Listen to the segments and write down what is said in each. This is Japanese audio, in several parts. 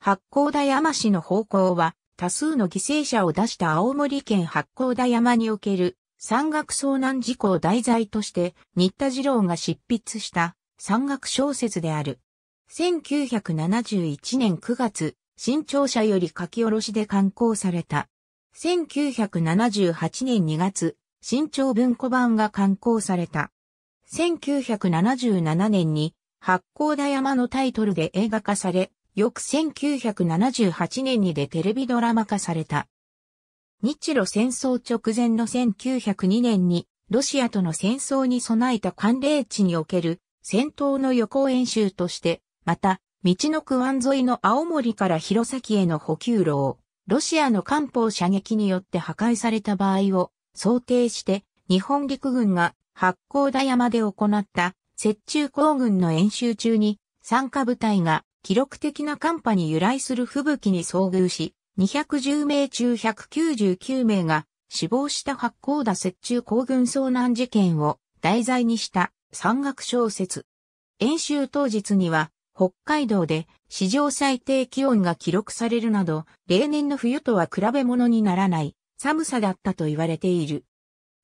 八甲田山市の方向は、多数の犠牲者を出した青森県八甲田山における山岳遭難事故を題材として、新田次郎が執筆した山岳小説である。1971年9月、新潮社より書き下ろしで刊行された。1978年2月、新潮文庫版が刊行された。1977年に、八甲田山のタイトルで映画化され、翌1978年にでテレビドラマ化された。日露戦争直前の1902年に、ロシアとの戦争に備えた寒冷地における戦闘の予行演習として、また、道の区湾沿いの青森から弘前への補給路を、ロシアの艦砲射撃によって破壊された場合を想定して、日本陸軍が八甲田山で行った、雪中行軍の演習中に、参加部隊が記録的な寒波に由来する吹雪に遭遇し、210名中199名が死亡した八甲田雪中行軍遭難事件を題材にした山岳小説。演習当日には北海道で史上最低気温が記録されるなど、例年の冬とは比べ物にならない寒さだったと言われている。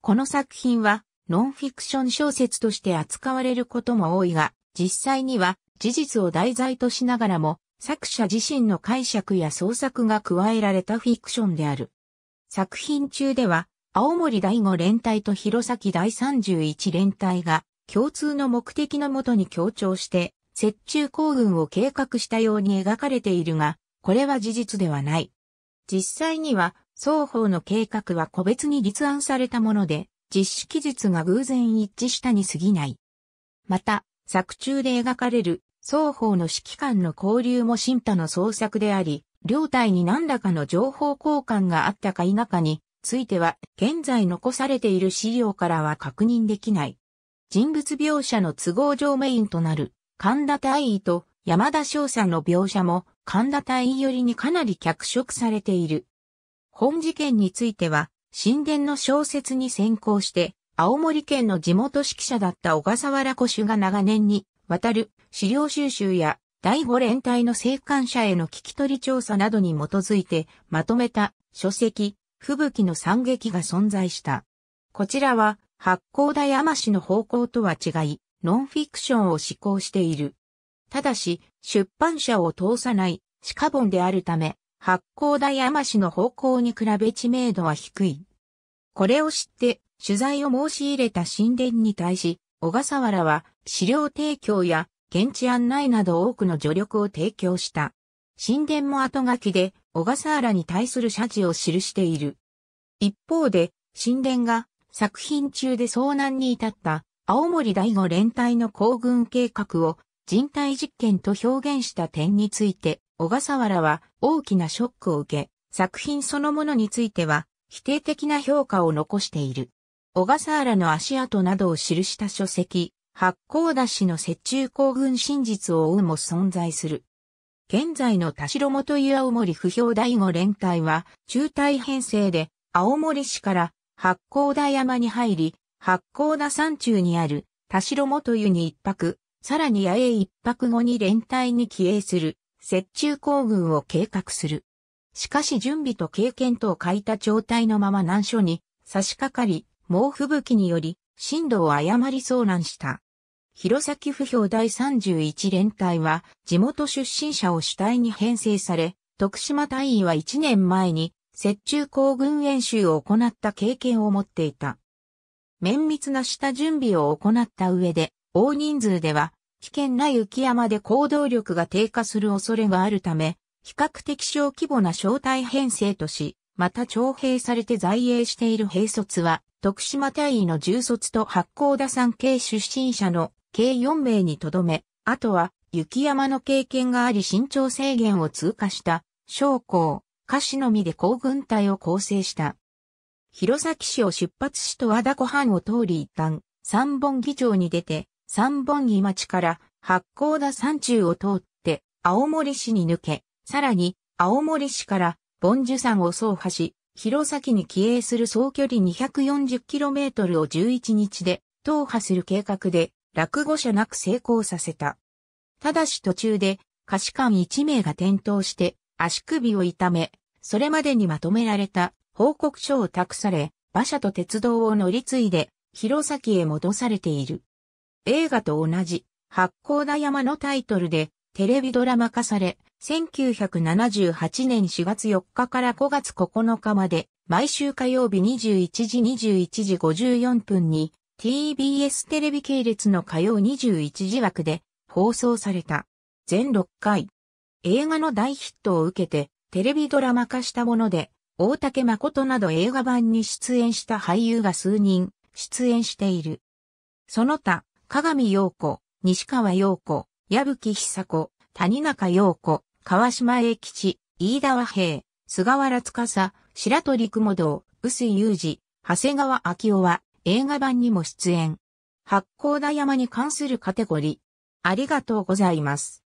この作品はノンフィクション小説として扱われることも多いが、実際には事実を題材としながらも、作者自身の解釈や創作が加えられたフィクションである。作品中では、青森第5連隊と弘前第31連隊が、共通の目的のもとに強調して、雪中行軍を計画したように描かれているが、これは事実ではない。実際には、双方の計画は個別に立案されたもので、実施記述が偶然一致したに過ぎない。また、作中で描かれる双方の指揮官の交流も新太の創作であり、両隊に何らかの情報交換があったか否かについては、現在残されている資料からは確認できない。人物描写の都合上メインとなる、神田大尉と山田少佐の描写も、神田大尉よりにかなり脚色されている。本事件については、神殿の小説に先行して、青森県の地元指揮者だった小笠原古主が長年に、渡る資料収集や第5連隊の生還者への聞き取り調査などに基づいてまとめた書籍、吹雪の惨劇が存在した。こちらは発甲田山市の方向とは違い、ノンフィクションを施行している。ただし、出版社を通さない、シカボンであるため、発甲田山市の方向に比べ知名度は低い。これを知って、取材を申し入れた神殿に対し、小笠原は資料提供や現地案内など多くの助力を提供した。神殿も後書きで、小笠原に対する謝辞を記している。一方で、神殿が作品中で遭難に至った青森第五連隊の行軍計画を人体実験と表現した点について、小笠原は大きなショックを受け、作品そのものについては否定的な評価を残している。小笠原の足跡などを記した書籍、八甲田市の雪中行軍真実を追うも存在する。現在の田代元湯青森不評第五連隊は中隊編成で青森市から八甲田山に入り、八甲田山中にある田代元湯に一泊、さらに八重一泊後に連隊に帰営する雪中行軍を計画する。しかし準備と経験とを欠いた状態のまま難所に差し掛かり、猛吹雪により、震度を誤り遭難した。弘前府評第31連隊は地元出身者を主体に編成され、徳島隊員は1年前に雪中行軍演習を行った経験を持っていた。綿密な下準備を行った上で、大人数では危険な雪山で行動力が低下する恐れがあるため、比較的小規模な小隊編成とし、また徴兵されて在営している兵卒は、徳島隊員の重卒と八甲田山系出身者の計4名にとどめ、あとは雪山の経験があり身長制限を通過した将校、歌詞のみで行軍隊を構成した。弘前市を出発しと和田湖畔を通り一旦、三本木町に出て、三本木町から八甲田山中を通って、青森市に抜け、さらに、青森市から凡樹山を走破し、弘前に帰営する総距離 240km を11日で、踏破する計画で、落語者なく成功させた。ただし途中で、歌詞官1名が転倒して、足首を痛め、それまでにまとめられた報告書を託され、馬車と鉄道を乗り継いで、弘前へ戻されている。映画と同じ、八甲田山のタイトルで、テレビドラマ化され、1978年4月4日から5月9日まで、毎週火曜日21時21時54分に、TBS テレビ系列の火曜21時枠で放送された。全6回。映画の大ヒットを受けて、テレビドラマ化したもので、大竹誠など映画版に出演した俳優が数人、出演している。その他、鏡陽子、西川陽子、矢吹久子、谷中陽子、川島英吉、飯田和平、菅原司、白鳥雲堂、臼井雄二、長谷川昭夫は、映画版にも出演。八甲田山に関するカテゴリー。ありがとうございます。